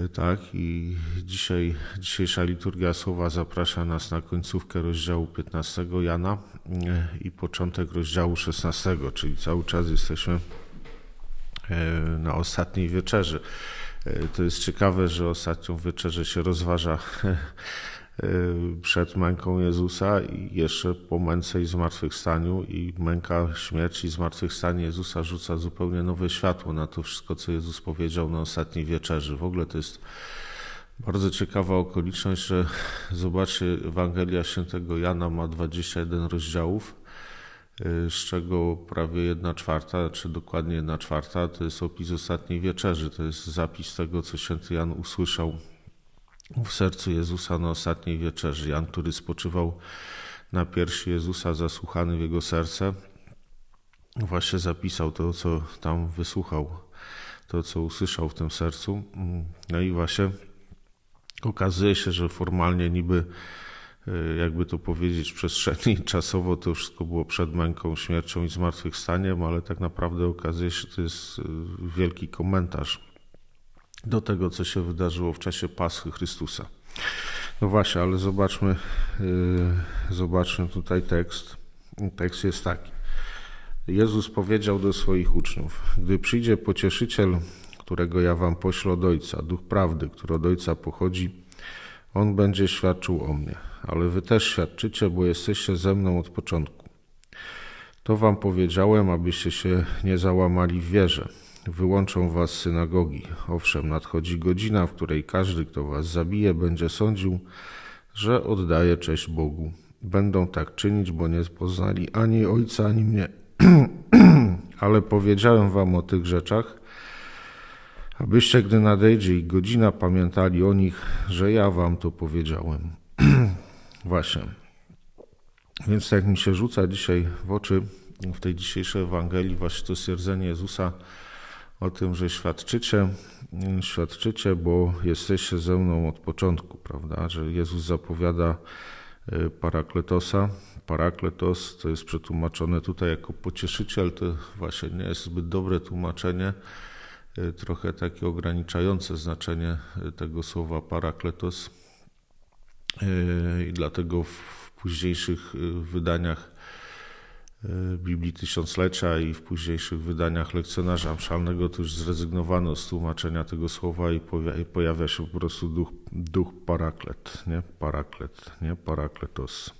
E, tak, i dzisiaj, dzisiejsza liturgia słowa zaprasza nas na końcówkę rozdziału 15 Jana e, i początek rozdziału 16, czyli cały czas jesteśmy e, na ostatniej wieczerzy. To jest ciekawe, że ostatnią wieczerzę się rozważa Y, przed męką Jezusa i jeszcze po męce i zmartwychwstaniu i męka, śmierć i zmartwychwstanie Jezusa rzuca zupełnie nowe światło na to wszystko, co Jezus powiedział na ostatniej wieczerzy. W ogóle to jest bardzo ciekawa okoliczność, że zobaczcie, Ewangelia Świętego Jana ma 21 rozdziałów, y, z czego prawie 1 czwarta, czy dokładnie 1 czwarta, to jest opis ostatniej wieczerzy, to jest zapis tego, co święty Jan usłyszał w sercu Jezusa na ostatniej wieczerzy. Jan, który spoczywał na piersi Jezusa, zasłuchany w jego serce, właśnie zapisał to, co tam wysłuchał, to, co usłyszał w tym sercu. No i właśnie okazuje się, że formalnie niby e, jakby to powiedzieć, przestrzeni czasowo to wszystko było przed męką, śmiercią i zmartwychwstaniem, ale tak naprawdę okazuje się, że to jest e, wielki komentarz do tego, co się wydarzyło w czasie Paschy Chrystusa. No właśnie, ale zobaczmy, yy, zobaczmy tutaj tekst. Tekst jest taki. Jezus powiedział do swoich uczniów: Gdy przyjdzie pocieszyciel, którego ja wam poślę od Ojca, duch prawdy, który od Ojca pochodzi, on będzie świadczył o mnie, ale wy też świadczycie, bo jesteście ze mną od początku. To wam powiedziałem, abyście się nie załamali w wierze. Wyłączą was synagogi. Owszem, nadchodzi godzina, w której każdy, kto was zabije, będzie sądził, że oddaje cześć Bogu. Będą tak czynić, bo nie poznali ani Ojca, ani mnie. Ale powiedziałem wam o tych rzeczach, abyście, gdy nadejdzie ich godzina, pamiętali o nich, że ja wam to powiedziałem. Właśnie. Więc tak mi się rzuca dzisiaj w oczy w tej dzisiejszej Ewangelii właśnie to stwierdzenie Jezusa, o tym, że świadczycie, mm, świadczycie, bo jesteście ze mną od początku, prawda? Że Jezus zapowiada y, Parakletosa. Parakletos to jest przetłumaczone tutaj jako pocieszyciel, to właśnie nie jest zbyt dobre tłumaczenie, y, trochę takie ograniczające znaczenie y, tego słowa parakletos. I dlatego w późniejszych wydaniach Y, Biblii Tysiąclecia i w późniejszych wydaniach lekcjonarza amszalnego to już zrezygnowano z tłumaczenia tego słowa i pojawia się po prostu duch, duch paraklet, nie? Paraklet, nie? Parakletos.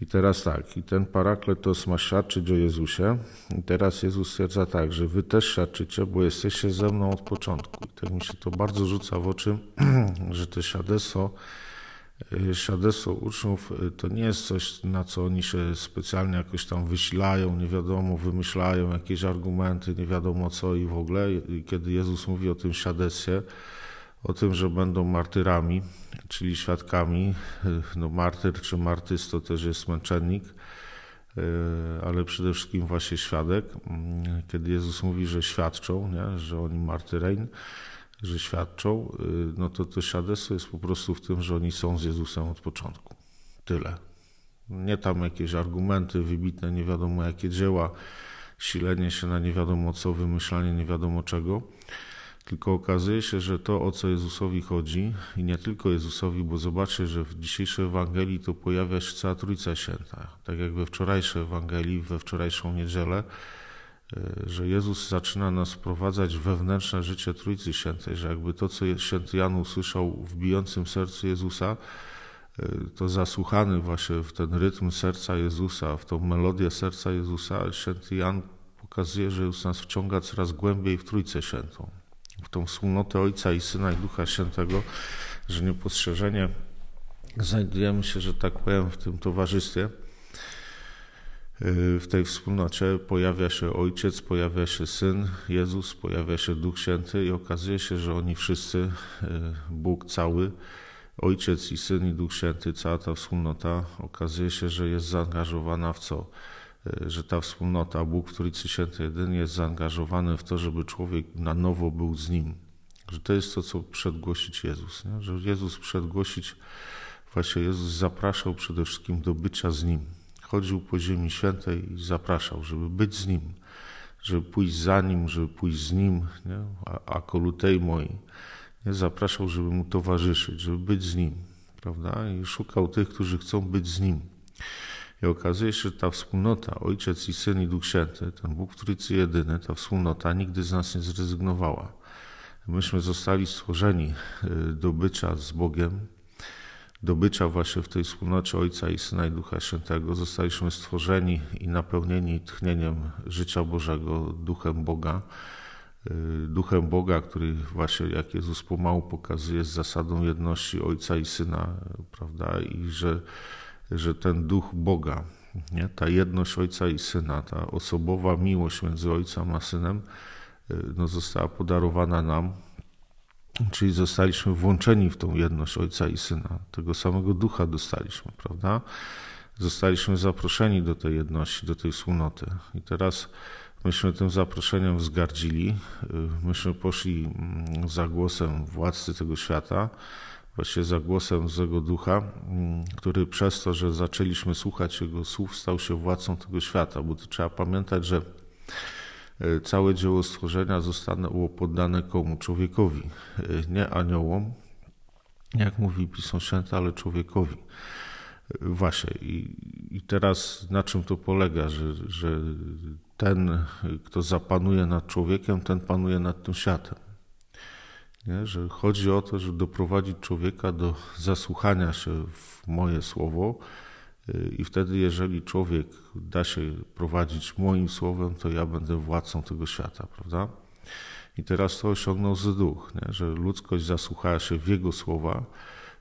I teraz tak, i ten parakletos ma świadczyć o Jezusie. I teraz Jezus stwierdza tak, że wy też świadczycie, bo jesteście ze mną od początku. I tak mi się to bardzo rzuca w oczy, że to świadectwo szadesu uczniów y, to nie jest coś, na co oni się specjalnie jakoś tam wysilają, nie wiadomo, wymyślają jakieś argumenty, nie wiadomo co i w ogóle. I kiedy Jezus mówi o tym świadectwie, o tym, że będą martyrami, czyli świadkami, y, no martyr czy martys to też jest męczennik, y, ale przede wszystkim właśnie świadek. Mm, kiedy Jezus mówi, że świadczą, nie? że oni martyrein, że świadczą, y, no to to świadectwo jest po prostu w tym, że oni są z Jezusem od początku. Tyle. Nie tam jakieś argumenty wybitne, nie wiadomo jakie dzieła, silenie się na nie wiadomo co, wymyślanie nie wiadomo czego. Tylko okazuje się, że to, o co Jezusowi chodzi, i nie tylko Jezusowi, bo zobaczcie, że w dzisiejszej Ewangelii to pojawia się cała Trójca Święta. Tak jak we wczorajszej Ewangelii, we wczorajszą niedzielę, E, że Jezus zaczyna nas wprowadzać wewnętrzne życie Trójcy Świętej, że jakby to, co święty Jan usłyszał w bijącym sercu Jezusa, e, to zasłuchany właśnie w ten rytm serca Jezusa, w tą melodię serca Jezusa, święty Jan pokazuje, że Jezus nas wciąga coraz głębiej w Trójcę Świętą, w tą wspólnotę Ojca i Syna i Ducha Świętego, że niepostrzeżenie znajdujemy się, że tak powiem, w tym towarzystwie. Y, w tej wspólnocie pojawia się Ojciec, pojawia się Syn, Jezus, pojawia się Duch Święty i okazuje się, że oni wszyscy, y, Bóg cały, Ojciec i Syn i Duch Święty, cała ta wspólnota okazuje się, że jest zaangażowana w co? Y, że ta wspólnota, Bóg w Trójcy Święty jeden jest zaangażowany w to, żeby człowiek na nowo był z Nim. Że to jest to, co przedgłosić Jezus. Nie? Że Jezus przedgłosić, właśnie Jezus zapraszał przede wszystkim do bycia z Nim chodził po Ziemi Świętej i zapraszał, żeby być z Nim, żeby pójść za Nim, żeby pójść z Nim, nie? a, kolutej moi. Nie? Zapraszał, żeby Mu towarzyszyć, żeby być z Nim, prawda? I szukał tych, którzy chcą być z Nim. I okazuje się, że ta wspólnota, Ojciec i Syn i Duch Święty, ten Bóg który jest Jedyny, ta wspólnota nigdy z nas nie zrezygnowała. Myśmy zostali stworzeni y, do bycia z Bogiem, dobycia właśnie w tej wspólnocie Ojca i Syna i Ducha Świętego zostaliśmy stworzeni i napełnieni tchnieniem życia Bożego, Duchem Boga. Y, Duchem Boga, który właśnie, jak Jezus pomału pokazuje, jest zasadą jedności Ojca i Syna, prawda? I że, że ten Duch Boga, nie? ta jedność Ojca i Syna, ta osobowa miłość między Ojcem a Synem, y, no, została podarowana nam Czyli zostaliśmy włączeni w tą jedność Ojca i Syna. Tego samego ducha dostaliśmy, prawda? Zostaliśmy zaproszeni do tej jedności, do tej wspólnoty. I teraz myśmy tym zaproszeniem wzgardzili, myśmy poszli mm, za głosem władcy tego świata, właśnie za głosem złego ducha, mm, który przez to, że zaczęliśmy słuchać jego słów, stał się władcą tego świata. Bo trzeba pamiętać, że E, całe dzieło stworzenia zostało poddane komu? Człowiekowi, e, nie aniołom, jak mówi Pismo Święte, ale człowiekowi. E, właśnie. I, I, teraz na czym to polega, że, że ten, kto zapanuje nad człowiekiem, ten panuje nad tym światem. Nie? Że chodzi o to, żeby doprowadzić człowieka do zasłuchania się w moje słowo, i wtedy, jeżeli człowiek da się prowadzić moim słowem, to ja będę władcą tego świata, prawda? I teraz to osiągnął Zyduch, nie? że ludzkość zasłuchała się w jego słowa,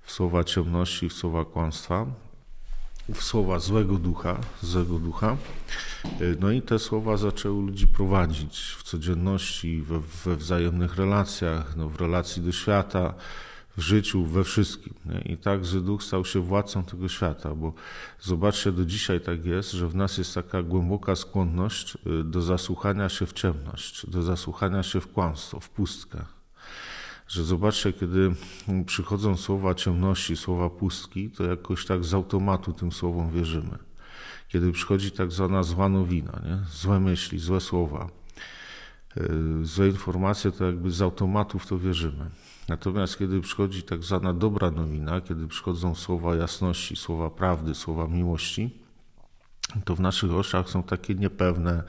w słowa ciemności, w słowa kłamstwa, w słowa złego ducha, złego ducha. No i te słowa zaczęły ludzi prowadzić w codzienności, we, we wzajemnych relacjach, no w relacji do świata, w życiu, we wszystkim. Nie? I tak duch stał się władcą tego świata, bo zobaczcie, do dzisiaj tak jest, że w nas jest taka głęboka skłonność y, do zasłuchania się w ciemność, do zasłuchania się w kłamstwo, w pustkę. Że zobaczcie, kiedy mm, przychodzą słowa ciemności, słowa pustki, to jakoś tak z automatu tym słowom wierzymy. Kiedy przychodzi tak zwana zła nowina, nie? złe myśli, złe słowa, y, złe informacje, to jakby z automatów to wierzymy. Natomiast kiedy przychodzi tak zwana dobra nowina, kiedy przychodzą słowa jasności, słowa prawdy, słowa miłości, to w naszych oczach są takie niepewne,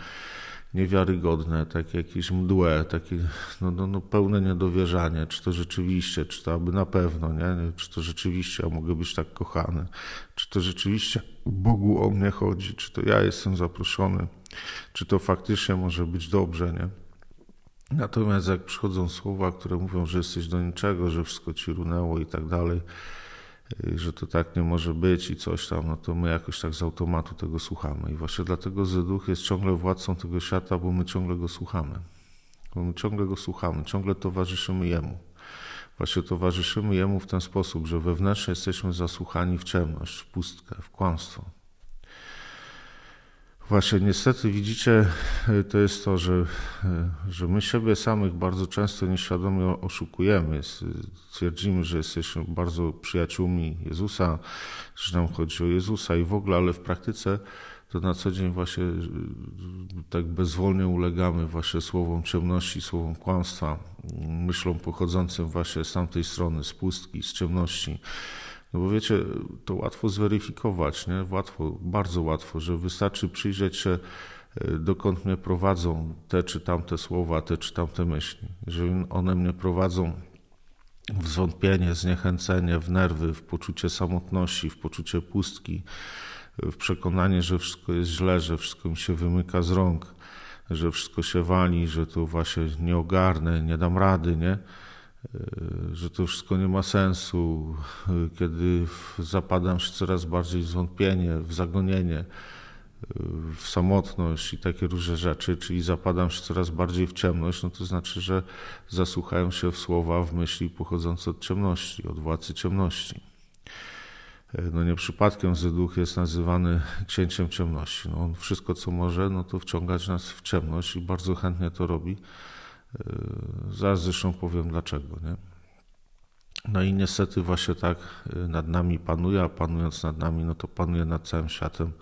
niewiarygodne, takie jakieś mdłe, takie no, no, no pełne niedowierzanie, czy to rzeczywiście, czy to aby na pewno, nie? czy to rzeczywiście ja mogę być tak kochany, czy to rzeczywiście Bogu o mnie chodzi, czy to ja jestem zaproszony, czy to faktycznie może być dobrze, nie? Natomiast jak przychodzą słowa, które mówią, że jesteś do niczego, że wszystko ci runęło i tak dalej, y, że to tak nie może być i coś tam, no to my jakoś tak z automatu tego słuchamy. I właśnie dlatego Zeduch jest ciągle władcą tego świata, bo my ciągle go słuchamy. Bo my ciągle go słuchamy, ciągle towarzyszymy jemu. Właśnie towarzyszymy jemu w ten sposób, że wewnętrznie jesteśmy zasłuchani w ciemność, w pustkę, w kłamstwo. Właśnie, niestety widzicie, y, to jest to, że, y, że my siebie samych bardzo często nieświadomie oszukujemy. Y, twierdzimy, że jesteśmy bardzo przyjaciółmi Jezusa, że nam chodzi o Jezusa i w ogóle, ale w praktyce to na co dzień właśnie tak bezwolnie ulegamy właśnie słowom ciemności, słowom kłamstwa, myślom pochodzącym właśnie z tamtej strony, z pustki, z ciemności. No bo wiecie, to łatwo zweryfikować, nie? Łatwo, bardzo łatwo, że wystarczy przyjrzeć się, e, dokąd mnie prowadzą te czy tamte słowa, te czy tamte myśli. Jeżeli one mnie prowadzą w zwątpienie, zniechęcenie, w nerwy, w poczucie samotności, w poczucie pustki, w przekonanie, że wszystko jest źle, że wszystko mi się wymyka z rąk, że wszystko się wali, że to właśnie nie ogarnę, nie dam rady, nie? Y, że to wszystko nie ma sensu, y, kiedy zapadam się coraz bardziej w zwątpienie, w zagonienie, y, w samotność i takie różne rzeczy, czyli zapadam się coraz bardziej w ciemność, no to znaczy, że zasłuchają się w słowa, w myśli pochodzące od ciemności, od władcy ciemności. No nie przypadkiem Zyduch jest nazywany księciem ciemności. No on wszystko, co może, no to wciągać nas w ciemność i bardzo chętnie to robi Yy, zaraz zresztą powiem dlaczego. Nie? No i niestety właśnie tak yy, nad nami panuje, a panując nad nami, no to panuje nad całym światem,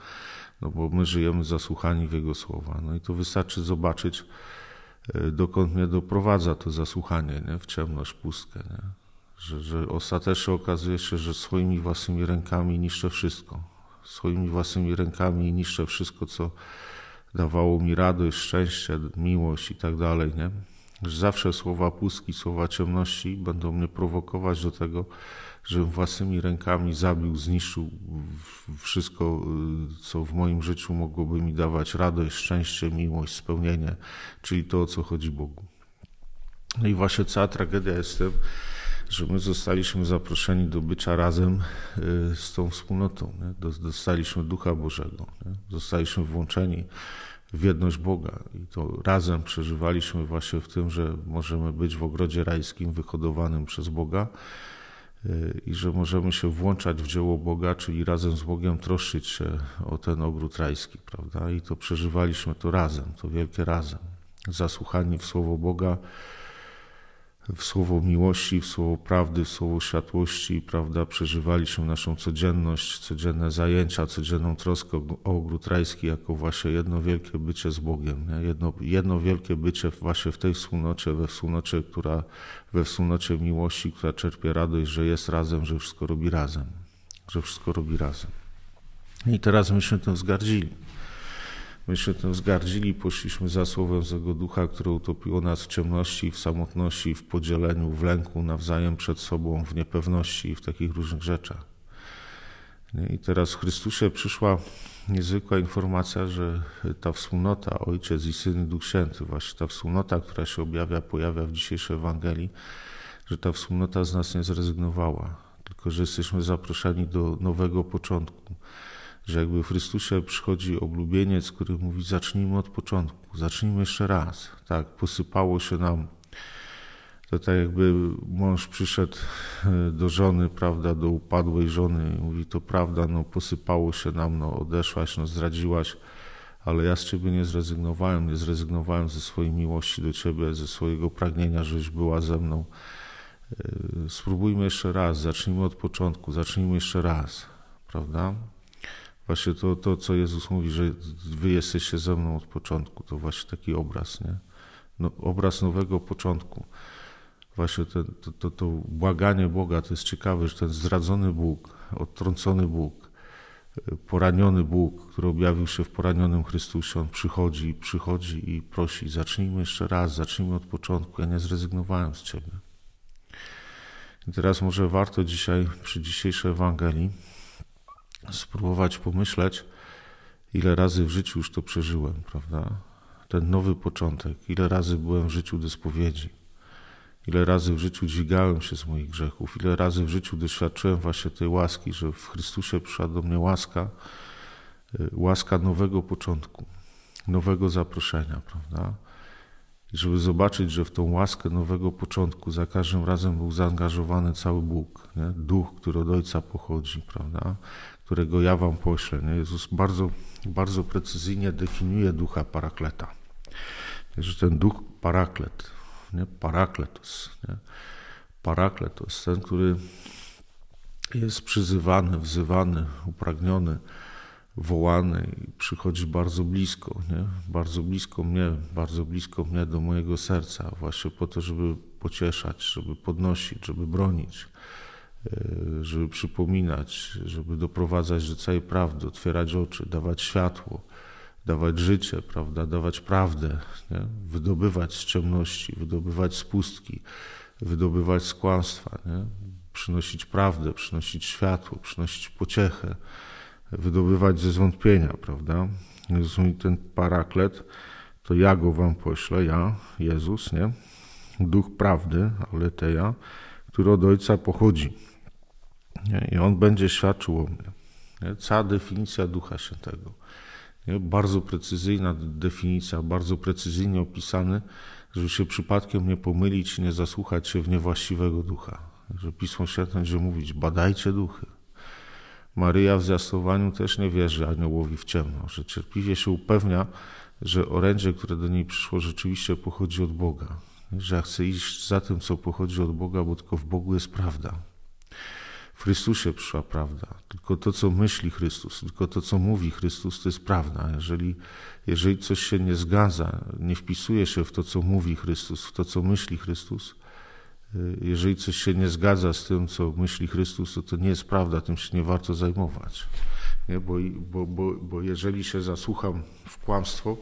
no bo my żyjemy zasłuchani w Jego słowa. No i to wystarczy zobaczyć, yy, dokąd mnie doprowadza to zasłuchanie nie? w ciemność, pustkę. Nie? Że, że ostatecznie okazuje się, że swoimi własnymi rękami niszczę wszystko. Swoimi własnymi rękami niszczę wszystko, co dawało mi radość, szczęście, miłość i tak dalej. Nie? Zawsze słowa pustki, słowa ciemności będą mnie prowokować do tego, żebym własnymi rękami zabił, zniszczył wszystko, co w moim życiu mogłoby mi dawać radość, szczęście, miłość, spełnienie, czyli to, o co chodzi Bogu. No i właśnie cała tragedia jest tym, że my zostaliśmy zaproszeni do bycia razem y, z tą wspólnotą. Nie? Dostaliśmy Ducha Bożego, nie? zostaliśmy włączeni w jedność Boga. I to razem przeżywaliśmy właśnie w tym, że możemy być w ogrodzie rajskim wyhodowanym przez Boga y, i że możemy się włączać w dzieło Boga, czyli razem z Bogiem troszczyć się o ten ogród rajski, prawda? I to przeżywaliśmy to razem, to wielkie razem. Zasłuchani w Słowo Boga, w słowo miłości, w słowo prawdy, w słowo światłości, prawda, przeżywaliśmy naszą codzienność, codzienne zajęcia, codzienną troskę o ogród rajski, jako właśnie jedno wielkie bycie z Bogiem, nie? Jedno, jedno wielkie bycie właśnie w tej wspólnocie, we wspólnocie, która, we wspólnocie miłości, która czerpie radość, że jest razem, że wszystko robi razem, że wszystko robi razem. I teraz myśmy tym zgardzili. Myśmy tym zgardzili, poszliśmy za słowem złego ducha, które utopiło nas w ciemności, w samotności, w podzieleniu, w lęku nawzajem przed sobą, w niepewności i w takich różnych rzeczach. I teraz w Chrystusie przyszła niezwykła informacja, że ta wspólnota, Ojciec i Syn Duch Święty, właśnie ta wspólnota, która się objawia, pojawia w dzisiejszej Ewangelii, że ta wspólnota z nas nie zrezygnowała, tylko że jesteśmy zaproszeni do nowego początku że jakby w Chrystusie przychodzi oblubieniec, który mówi: Zacznijmy od początku, zacznijmy jeszcze raz. Tak, posypało się nam. To tak jakby mąż przyszedł e, do żony, prawda, do upadłej żony i mówi: To prawda, no posypało się nam, no odeszłaś, no zdradziłaś, ale ja z ciebie nie zrezygnowałem, nie zrezygnowałem ze swojej miłości do ciebie, ze swojego pragnienia, żeś była ze mną. E, spróbujmy jeszcze raz, zacznijmy od początku, zacznijmy jeszcze raz, prawda? Właśnie to, to, co Jezus mówi, że wy jesteście ze mną od początku, to właśnie taki obraz, nie? No, obraz nowego początku. Właśnie to, to, to błaganie Boga, to jest ciekawe, że ten zdradzony Bóg, odtrącony Bóg, poraniony Bóg, który objawił się w poranionym Chrystusie, On przychodzi i przychodzi i prosi, zacznijmy jeszcze raz, zacznijmy od początku, ja nie zrezygnowałem z Ciebie. I teraz może warto dzisiaj, przy dzisiejszej Ewangelii, spróbować pomyśleć, ile razy w życiu już to przeżyłem, prawda? Ten nowy początek, ile razy byłem w życiu do spowiedzi, ile razy w życiu dźwigałem się z moich grzechów, ile razy w życiu doświadczyłem właśnie tej łaski, że w Chrystusie przyszła do mnie łaska, y, łaska nowego początku, nowego zaproszenia, prawda? I żeby zobaczyć, że w tą łaskę nowego początku za każdym razem był zaangażowany cały Bóg, nie? duch, który od Ojca pochodzi, prawda? którego ja wam poślę. Nie? Jezus bardzo, bardzo precyzyjnie definiuje ducha parakleta. Także ten duch paraklet, nie? parakletos. Nie? Parakletos, ten, który jest przyzywany, wzywany, upragniony, wołany i przychodzi bardzo blisko, nie? bardzo blisko mnie, bardzo blisko mnie do mojego serca, właśnie po to, żeby pocieszać, żeby podnosić, żeby bronić E, żeby przypominać, żeby doprowadzać do całej prawdy, otwierać oczy, dawać światło, dawać życie, prawda, dawać prawdę, nie? wydobywać z ciemności, wydobywać z pustki, wydobywać z kłamstwa, nie? przynosić prawdę, przynosić światło, przynosić pociechę, wydobywać ze zwątpienia, prawda. Jezus ten paraklet, to ja go wam poślę, ja, Jezus, nie? Duch prawdy, ale te ja, który od Ojca pochodzi nie? I on będzie świadczył o mnie. Nie? Cała definicja Ducha Świętego. Nie? Bardzo precyzyjna definicja, bardzo precyzyjnie opisany, żeby się przypadkiem nie pomylić, nie zasłuchać się w niewłaściwego ducha. Że Pismo Święte będzie mówić, badajcie duchy. Maryja w zjastowaniu też nie wierzy aniołowi w ciemno, że cierpliwie się upewnia, że orędzie, które do niej przyszło, rzeczywiście pochodzi od Boga. Że ja chcę iść za tym, co pochodzi od Boga, bo tylko w Bogu jest prawda. W Chrystusie przyszła prawda. Tylko to, co myśli Chrystus, tylko to, co mówi Chrystus, to jest prawda. Jeżeli, jeżeli coś się nie zgadza, nie wpisuje się w to, co mówi Chrystus, w to, co myśli Chrystus, y, jeżeli coś się nie zgadza z tym, co myśli Chrystus, to to nie jest prawda, tym się nie warto zajmować. Nie? Bo, bo, bo, bo jeżeli się zasłucham w kłamstwo,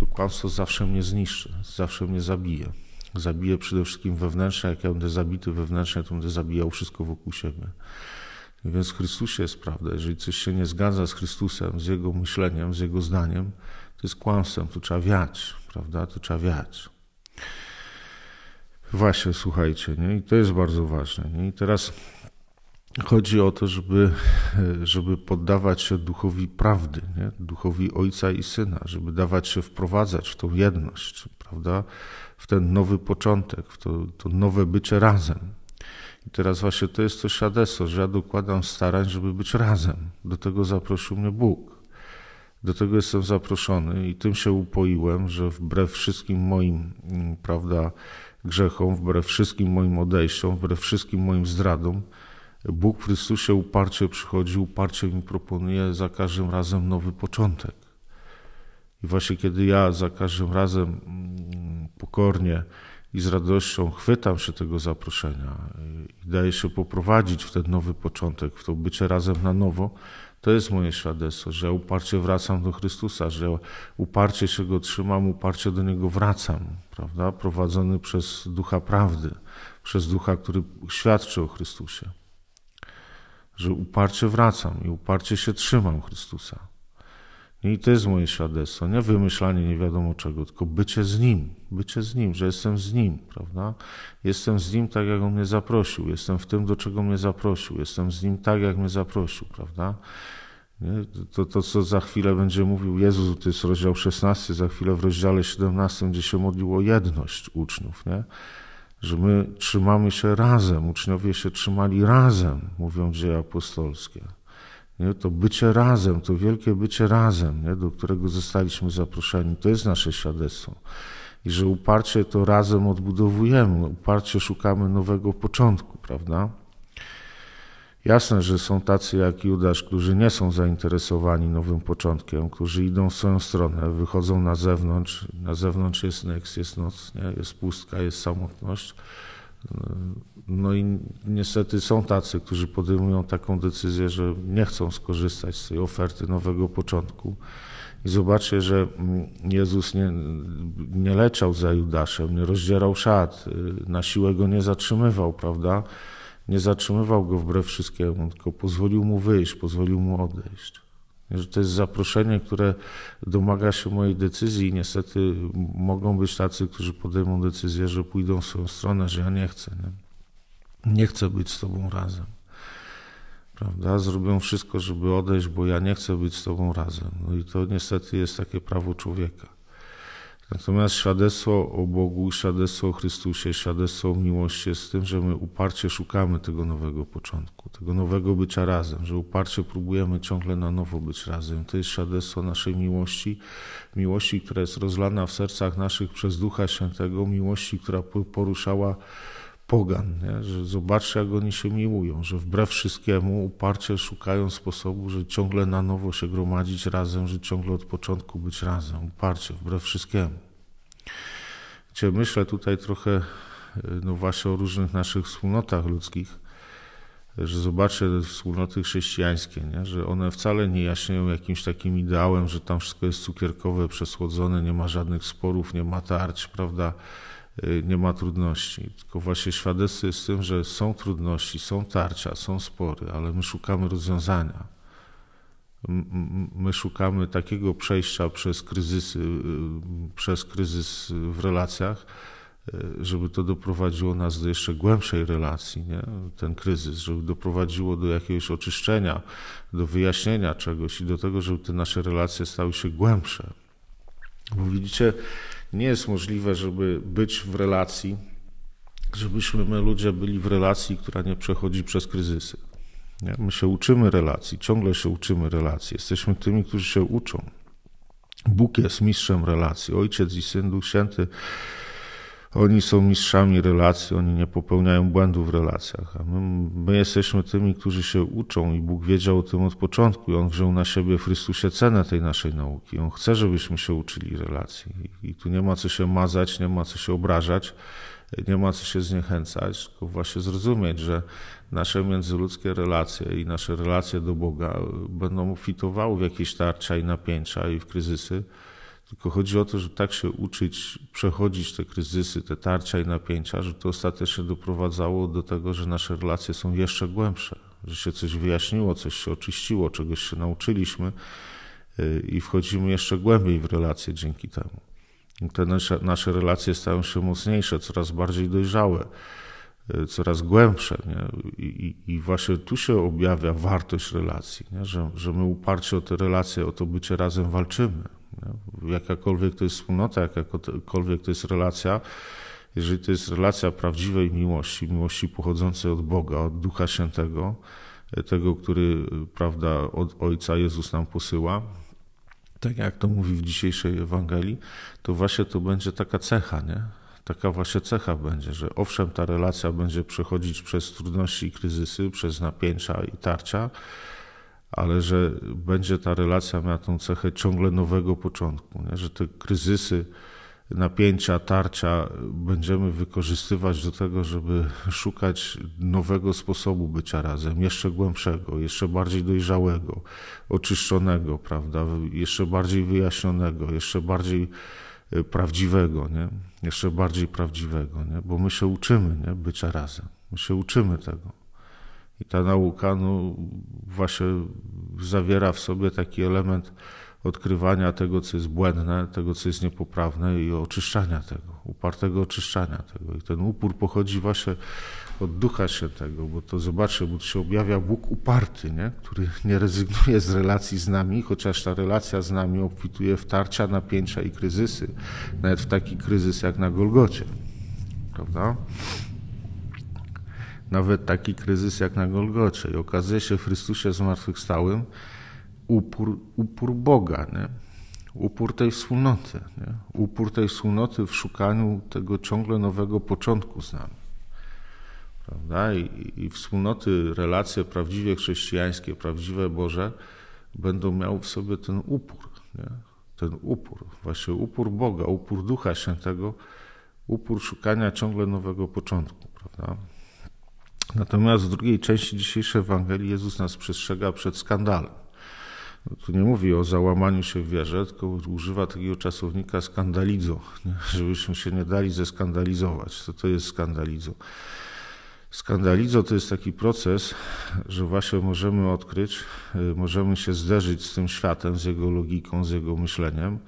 to kłamstwo zawsze mnie zniszczy, zawsze mnie zabije. Zabiję przede wszystkim wewnętrznie, jak ja będę zabity wewnętrznie, to będę zabijał wszystko wokół siebie. Więc w Chrystusie jest prawda. Jeżeli coś się nie zgadza z Chrystusem, z Jego myśleniem, z Jego zdaniem, to jest kłamstwem, to trzeba wiać, prawda? To trzeba wiać. Właśnie, słuchajcie, nie? I to jest bardzo ważne. Nie? I teraz chodzi o to, żeby, żeby poddawać się duchowi prawdy, nie? duchowi ojca i syna, żeby dawać się wprowadzać w tą jedność, prawda? w ten nowy początek, w to, to nowe bycie razem. I teraz właśnie to jest to świadectwo, że ja dokładam starań, żeby być razem. Do tego zaprosił mnie Bóg. Do tego jestem zaproszony i tym się upoiłem, że wbrew wszystkim moim, mm, prawda, grzechom, wbrew wszystkim moim odejściom, wbrew wszystkim moim zdradom, Bóg w Chrystusie uparcie przychodzi, uparcie mi proponuje za każdym razem nowy początek. I właśnie kiedy ja za każdym razem mm, pokornie i z radością chwytam się tego zaproszenia i daję się poprowadzić w ten nowy początek, w to bycie razem na nowo, to jest moje świadectwo, że ja uparcie wracam do Chrystusa, że ja uparcie się go trzymam, uparcie do niego wracam, prawda? Prowadzony przez ducha prawdy, przez ducha, który świadczy o Chrystusie że uparcie wracam i uparcie się trzymam Chrystusa. I to jest moje świadectwo, nie wymyślanie nie wiadomo czego, tylko bycie z Nim, bycie z Nim, że jestem z Nim, prawda? Jestem z Nim tak, jak On mnie zaprosił, jestem w tym, do czego mnie zaprosił, jestem z Nim tak, jak mnie zaprosił, prawda? Nie? To, to, co za chwilę będzie mówił Jezus, to jest rozdział 16, za chwilę w rozdziale 17, gdzie się modliło jedność uczniów, nie? że my trzymamy się razem, uczniowie się trzymali razem, mówią dzieje apostolskie. Nie? To bycie razem, to wielkie bycie razem, nie? do którego zostaliśmy zaproszeni, to jest nasze świadectwo. I że uparcie to razem odbudowujemy, uparcie szukamy nowego początku, prawda? Jasne, że są tacy jak Judasz, którzy nie są zainteresowani nowym początkiem, którzy idą w swoją stronę, wychodzą na zewnątrz. Na zewnątrz jest neks, jest noc, nie? jest pustka, jest samotność. No i niestety są tacy, którzy podejmują taką decyzję, że nie chcą skorzystać z tej oferty nowego początku. I zobaczcie, że Jezus nie, nie leczał za Judaszem, nie rozdzierał szat, na siłę go nie zatrzymywał, prawda? nie zatrzymywał go wbrew wszystkiemu, tylko pozwolił mu wyjść, pozwolił mu odejść. Że to jest zaproszenie, które domaga się mojej decyzji i niestety mogą być tacy, którzy podejmą decyzję, że pójdą w swoją stronę, że ja nie chcę. Nie, nie chcę być z tobą razem. Prawda? Zrobią wszystko, żeby odejść, bo ja nie chcę być z tobą razem. No i to niestety jest takie prawo człowieka. Natomiast świadectwo o Bogu, świadectwo o Chrystusie, świadectwo o miłości jest tym, że my uparcie szukamy tego nowego początku, tego nowego bycia razem, że uparcie próbujemy ciągle na nowo być razem. To jest świadectwo naszej miłości, miłości, która jest rozlana w sercach naszych przez Ducha Świętego, miłości, która poruszała pogan, nie? że zobaczcie, jak oni się miłują, że wbrew wszystkiemu uparcie szukają sposobu, że ciągle na nowo się gromadzić razem, że ciągle od początku być razem, uparcie, wbrew wszystkiemu. Cię myślę tutaj trochę e, no właśnie o różnych naszych wspólnotach ludzkich, że zobaczę wspólnoty chrześcijańskie, nie? że one wcale nie jaśnieją jakimś takim ideałem, że tam wszystko jest cukierkowe, przesłodzone, nie ma żadnych sporów, nie ma tarć, prawda? Y, nie ma trudności. Tylko właśnie świadectwo jest tym, że są trudności, są tarcia, są spory, ale my szukamy rozwiązania. My szukamy takiego przejścia przez, kryzysy, y, przez kryzys w relacjach, y, żeby to doprowadziło nas do jeszcze głębszej relacji, nie? ten kryzys, żeby doprowadziło do jakiegoś oczyszczenia, do wyjaśnienia czegoś i do tego, żeby te nasze relacje stały się głębsze. Bo widzicie, nie jest możliwe, żeby być w relacji, żebyśmy my ludzie byli w relacji, która nie przechodzi przez kryzysy. Nie? My się uczymy relacji, ciągle się uczymy relacji. Jesteśmy tymi, którzy się uczą. Bóg jest mistrzem relacji. Ojciec i syn, Duch Święty oni są mistrzami relacji, oni nie popełniają błędów w relacjach. A my, my jesteśmy tymi, którzy się uczą i Bóg wiedział o tym od początku i On wziął na siebie w Chrystusie cenę tej naszej nauki. On chce, żebyśmy się uczyli relacji. I tu nie ma co się mazać, nie ma co się obrażać, nie ma co się zniechęcać, tylko właśnie zrozumieć, że nasze międzyludzkie relacje i nasze relacje do Boga będą fitowały w jakieś tarcia i napięcia i w kryzysy tylko chodzi o to, żeby tak się uczyć, przechodzić te kryzysy, te tarcia i napięcia, żeby to ostatecznie doprowadzało do tego, że nasze relacje są jeszcze głębsze, że się coś wyjaśniło, coś się oczyściło, czegoś się nauczyliśmy y, i wchodzimy jeszcze głębiej w relacje dzięki temu. Te nasze, nasze relacje stają się mocniejsze, coraz bardziej dojrzałe, y, coraz głębsze. Nie? I, I, właśnie tu się objawia wartość relacji, nie? Że, że my uparcie o te relacje, o to bycie razem walczymy no, jakakolwiek to jest wspólnota, jakakolwiek to jest relacja, jeżeli to jest relacja prawdziwej miłości, miłości pochodzącej od Boga, od Ducha Świętego, e, tego, który, e, prawda, od Ojca Jezus nam posyła, tak jak to mówi w dzisiejszej Ewangelii, to właśnie to będzie taka cecha, nie? Taka właśnie cecha będzie, że owszem, ta relacja będzie przechodzić przez trudności i kryzysy, przez napięcia i tarcia, ale że będzie ta relacja miała tą cechę ciągle nowego początku, nie? że te kryzysy, napięcia, tarcia będziemy wykorzystywać do tego, żeby szukać nowego sposobu bycia razem, jeszcze głębszego, jeszcze bardziej dojrzałego, oczyszczonego, prawda, jeszcze bardziej wyjaśnionego, jeszcze bardziej e, prawdziwego, nie? jeszcze bardziej prawdziwego, nie? bo my się uczymy nie? bycia razem, my się uczymy tego. I ta nauka no, właśnie zawiera w sobie taki element odkrywania tego, co jest błędne, tego, co jest niepoprawne i oczyszczania tego, upartego oczyszczania tego. I ten upór pochodzi właśnie od Ducha Świętego, bo to zobaczcie, bo tu się objawia Bóg uparty, nie? który nie rezygnuje z relacji z nami, chociaż ta relacja z nami obfituje w tarcia, napięcia i kryzysy, nawet w taki kryzys jak na Golgocie. Prawda? nawet taki kryzys jak na Golgocze. I okazuje się w Chrystusie zmartwychwstałym upór, upór Boga, nie? upór tej wspólnoty, nie? upór tej wspólnoty w szukaniu tego ciągle nowego początku z nami. Prawda? I, I wspólnoty, relacje prawdziwie chrześcijańskie, prawdziwe Boże będą miały w sobie ten upór. Nie? Ten upór, właśnie upór Boga, upór Ducha Świętego, upór szukania ciągle nowego początku. Prawda? Natomiast w drugiej części dzisiejszej Ewangelii Jezus nas przestrzega przed skandalem. No, tu nie mówi o załamaniu się w wierze, tylko używa takiego czasownika skandalizo, nie? żebyśmy się nie dali zeskandalizować. Co to jest skandalizo? Skandalizo to jest taki proces, że właśnie możemy odkryć, y, możemy się zderzyć z tym światem, z jego logiką, z jego myśleniem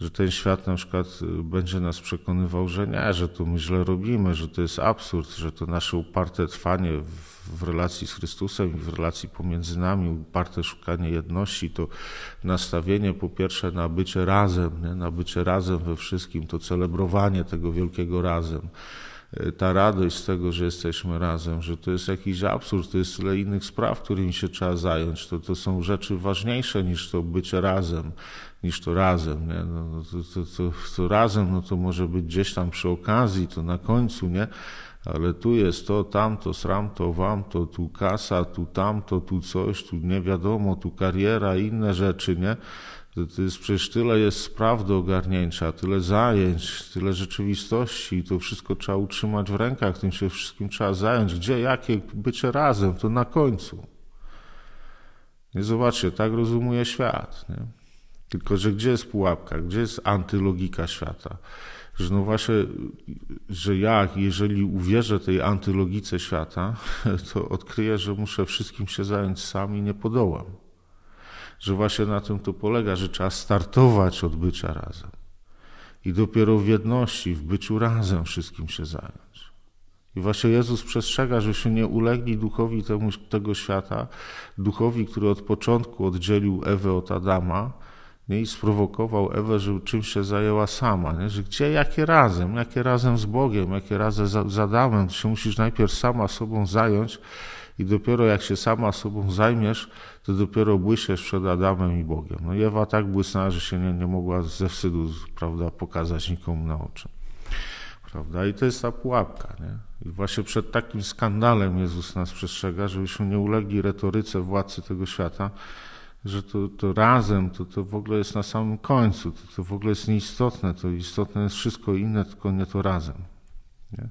że ten świat na przykład y, będzie nas przekonywał, że nie, że to my źle robimy, że to jest absurd, że to nasze uparte trwanie w, w relacji z Chrystusem i w relacji pomiędzy nami, uparte szukanie jedności, to nastawienie po pierwsze na bycie razem, nie? na bycie razem we wszystkim, to celebrowanie tego wielkiego razem E, ta radość z tego, że jesteśmy razem, że to jest jakiś absurd, to jest tyle innych spraw, którymi się trzeba zająć. To, to są rzeczy ważniejsze niż to bycie razem, niż to razem. Nie? No, no, to, to, to, to razem no to może być gdzieś tam przy okazji, to na końcu, nie? ale tu jest to, tamto, wam wamto, tu kasa, tu tamto, tu coś, tu nie wiadomo, tu kariera, inne rzeczy, nie? To, to jest przecież tyle jest spraw do ogarnięcia, tyle zajęć, tyle rzeczywistości i to wszystko trzeba utrzymać w rękach, tym się wszystkim trzeba zająć. Gdzie, jakie bycie razem, to na końcu. Nie zobaczcie, tak rozumuje świat. Nie? Tylko, że gdzie jest pułapka, gdzie jest antylogika świata? Że no właśnie, że ja, jeżeli uwierzę tej antylogice świata, to odkryję, że muszę wszystkim się zająć sam i nie podołam że właśnie na tym to polega, że trzeba startować od bycia razem. I dopiero w jedności, w byciu razem wszystkim się zająć. I właśnie Jezus przestrzega, że się nie ulegli duchowi temu, tego świata, duchowi, który od początku oddzielił Ewę od Adama nie? i sprowokował Ewę, żeby czymś się zajęła sama. Nie? Że gdzie, jakie razem, jakie razem z Bogiem, jakie razem z Adamem, się musisz najpierw sama sobą zająć, i dopiero jak się sama sobą zajmiesz, to dopiero błyszczesz przed Adamem i Bogiem. No i Ewa tak błysnęła, że się nie, nie mogła ze wstydu prawda, pokazać nikomu na oczy. Prawda? I to jest ta pułapka. Nie? I właśnie przed takim skandalem Jezus nas przestrzega, żebyśmy nie ulegli retoryce władcy tego świata, że to, to razem to, to w ogóle jest na samym końcu, to, to w ogóle jest nieistotne, to istotne jest wszystko inne, tylko nie to razem. Nie?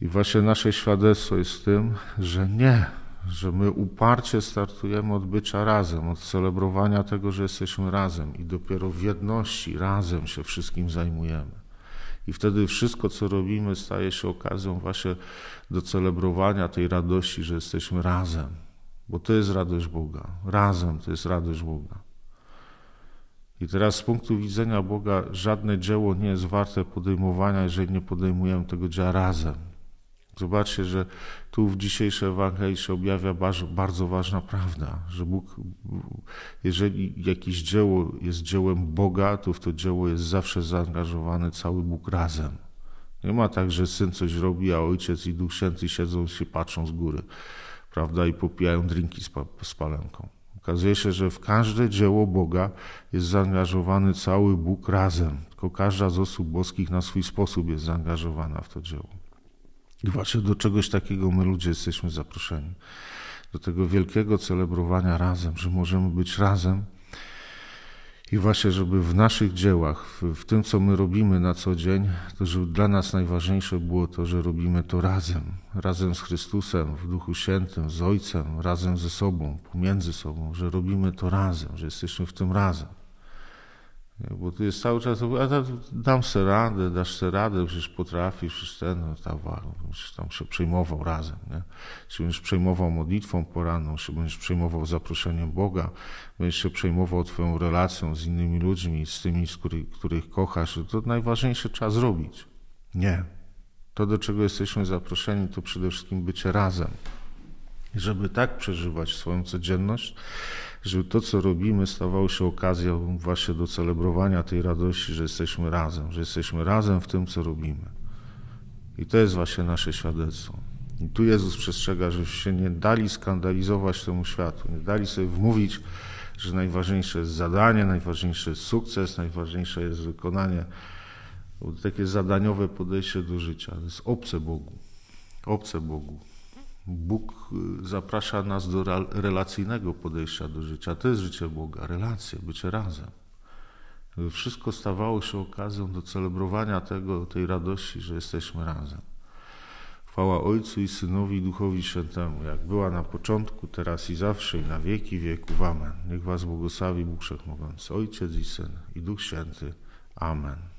I właśnie nasze świadectwo jest tym, że nie, że my uparcie startujemy od bycia razem, od celebrowania tego, że jesteśmy razem i dopiero w jedności razem się wszystkim zajmujemy. I wtedy wszystko, co robimy, staje się okazją właśnie do celebrowania tej radości, że jesteśmy razem. Bo to jest radość Boga. Razem to jest radość Boga. I teraz z punktu widzenia Boga żadne dzieło nie jest warte podejmowania, jeżeli nie podejmujemy tego dzieła razem. Zobaczcie, że tu w dzisiejszej Ewangelii się objawia bardzo, ważna prawda, że Bóg, jeżeli jakieś dzieło jest dziełem Boga, to w to dzieło jest zawsze zaangażowany cały Bóg razem. Nie ma tak, że syn coś robi, a ojciec i Duch Święty siedzą się patrzą z góry, prawda, i popijają drinki z, pa, z palenką. Okazuje się, że w każde dzieło Boga jest zaangażowany cały Bóg razem, tylko każda z osób boskich na swój sposób jest zaangażowana w to dzieło właśnie do czegoś takiego my ludzie jesteśmy zaproszeni. Do tego wielkiego celebrowania razem, że możemy być razem. I właśnie, żeby w naszych dziełach, w, tym, co my robimy na co dzień, to żeby dla nas najważniejsze było to, że robimy to razem. Razem z Chrystusem, w Duchu Świętym, z Ojcem, razem ze sobą, pomiędzy sobą, że robimy to razem, że jesteśmy w tym razem. Bo tu jest cały czas, a tam, dam sobie radę, dasz sobie radę, przecież potrafisz, przecież ten, no, ta, przecież tam się przejmował razem, nie? Czy będziesz przejmował modlitwą poranną, czy będziesz przejmował zaproszeniem Boga, będziesz się przejmował twoją relacją z innymi ludźmi, z tymi, z których, których kochasz. To najważniejsze trzeba zrobić. Nie. To, do czego jesteśmy zaproszeni, to przede wszystkim bycie razem. Żeby tak przeżywać swoją codzienność, żeby to, co robimy, stawało się okazją właśnie do celebrowania tej radości, że jesteśmy razem, że jesteśmy razem w tym, co robimy. I to jest właśnie nasze świadectwo. I tu Jezus przestrzega, żebyśmy się nie dali skandalizować temu światu, nie dali sobie wmówić, że najważniejsze jest zadanie, najważniejszy jest sukces, najważniejsze jest wykonanie. Takie zadaniowe podejście do życia. To jest obce Bogu. Obce Bogu. Bóg y, zaprasza nas do relacyjnego podejścia do życia. To jest życie Boga, relacje, bycie razem. Wszystko stawało się okazją do celebrowania tego, tej radości, że jesteśmy razem. Chwała Ojcu i Synowi i Duchowi Świętemu, jak była na początku, teraz i zawsze i na wieki wieków. Amen. Niech Was błogosławi Bóg Wszechmogący, Ojciec i Syn i Duch Święty. Amen.